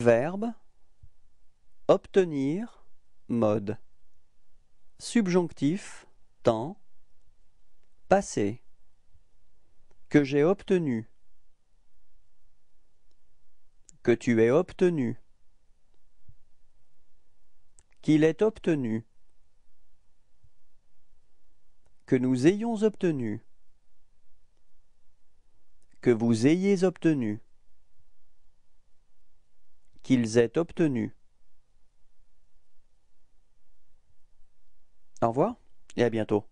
Verbe obtenir mode subjonctif temps passé que j'ai obtenu que tu aies obtenu qu'il ait obtenu que nous ayons obtenu que vous ayez obtenu qu'ils aient obtenu. Au revoir et à bientôt.